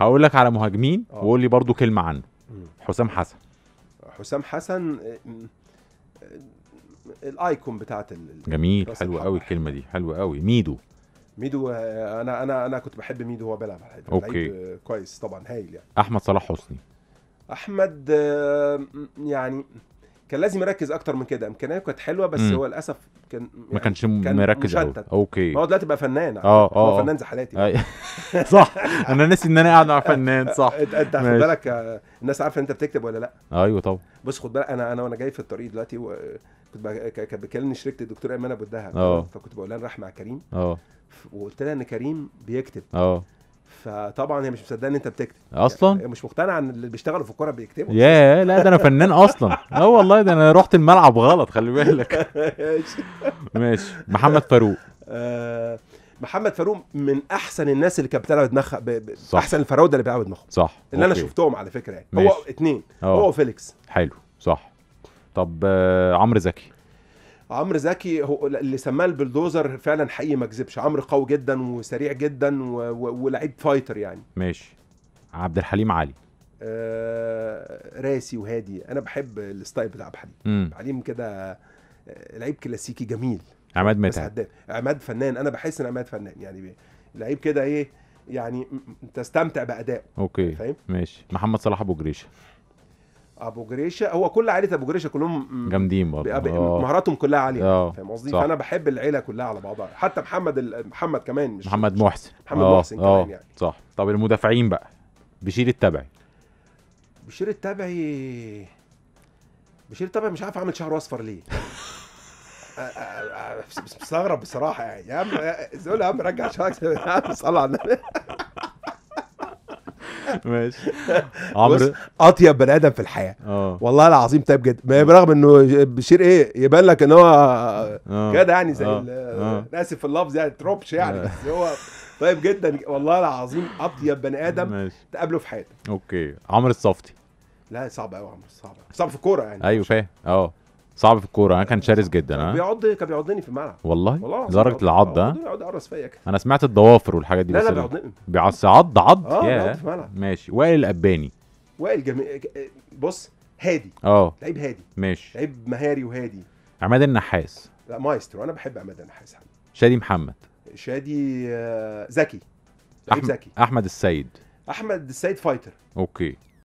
هقول لك على مهاجمين آه. وقول لي برضو كلمه عنه حسام حسن حسام حسن آه، الايكون بتاعت جميل حلوه قوي الكلمه دي حلوه قوي ميدو ميدو آه، انا انا انا كنت بحب ميدو وهو بيلعب على اوكي كويس طبعا هايل يعني احمد صلاح حسني احمد يعني كان لازم يركز اكتر من كده امكانياته كانت حلوه بس مم. هو للاسف كان يعني ما كانش كان مركز مشتت اوكي هو دلوقتي بقى فنان آه،, اه اه هو فنان زحلاتي صح انا ناسي ان انا قاعد مع فنان صح انت خد بالك آه، الناس عارفه ان انت بتكتب ولا لا ايوه طبعا بص خد بالك انا انا وانا جاي في الطريق دلوقتي و... كنت كانت بتكلمني شركه الدكتور ايمان ابو الدهب آه. فكنت بقول لها راح مع كريم اه وقلت لها ان كريم بيكتب اه فطبعا هي مش مصدقه ان انت بتكتب اصلا يعني مش مقتنعه ان اللي بيشتغلوا في الكوره بيكتبوا يا لا ده انا فنان اصلا لا والله ده انا رحت الملعب غلط خلي بالك ماشي محمد فاروق آه، محمد فاروق من احسن الناس اللي كانت بتلعب دماغها ب... ب... احسن الفراوده اللي بيلعبوا دماغهم صح اللي أوكي. انا شفتهم على فكره يعني هو اثنين آه. هو وفيليكس حلو صح طب آه، عمرو زكي عمرو زكي هو اللي سماه البلدوزر فعلا حقيقي ما كذبش عمرو قوي جدا وسريع جدا ولعيب فايتر يعني ماشي عبد الحليم علي آه راسي وهادي انا بحب الستايل بتاع عبد الحليم حليم كده آه، لعيب كلاسيكي جميل عماد متعب عماد فنان انا بحس ان عماد فنان يعني لعيب كده ايه يعني تستمتع بادائه اوكي فاهم ماشي محمد صلاح ابو جريشه ابو جريشه هو كل عائله ابو جريشه كلهم جامدين برضه آه. مهاراتهم كلها عاليه آه. فاهم قصدي فانا بحب العيله كلها على بعضها حتى محمد ال... محمد كمان مش محمد محسن محمد أوه. محسن أوه. كمان آه. يعني صح طب المدافعين بقى بشير التبعي بشير التبعي بشير التبعي مش عارف اعمل شعره اصفر ليه مستغرب بصراحه يعني يا عم ازاي يا عم رجع شعرك صلى على النبي ماشي عمرو اطيب بني ادم في الحياه اه والله العظيم طيب جدا برغم انه بشير ايه يبان لك ان هو آه. كده يعني زي انا آه. آه. اسف في اللفظ يعني تروبش يعني بس هو طيب جدا والله العظيم اطيب بني ادم تقابله في حياتك اوكي عمرو الصفتي لا صعب قوي عمرو صعب صعب في الكوره يعني ايوه فاهم اه صعب في الكوره انا كان شرس جدا ها أه؟ بيعض كان بيعضني في الملعب والله والله لدرجه العض ها بيعض يقرص فيا انا سمعت الضوافر والحاجات دي لا لا بيعضني عض عض اه في الملعب ماشي وائل الاباني وائل جميل بص هادي اه لعيب هادي ماشي لعيب مهاري وهادي عماد النحاس لا مايسترو انا بحب عماد النحاس حبيبي شادي محمد شادي آه، زكي احمد زكي احمد السيد احمد السيد فايتر اوكي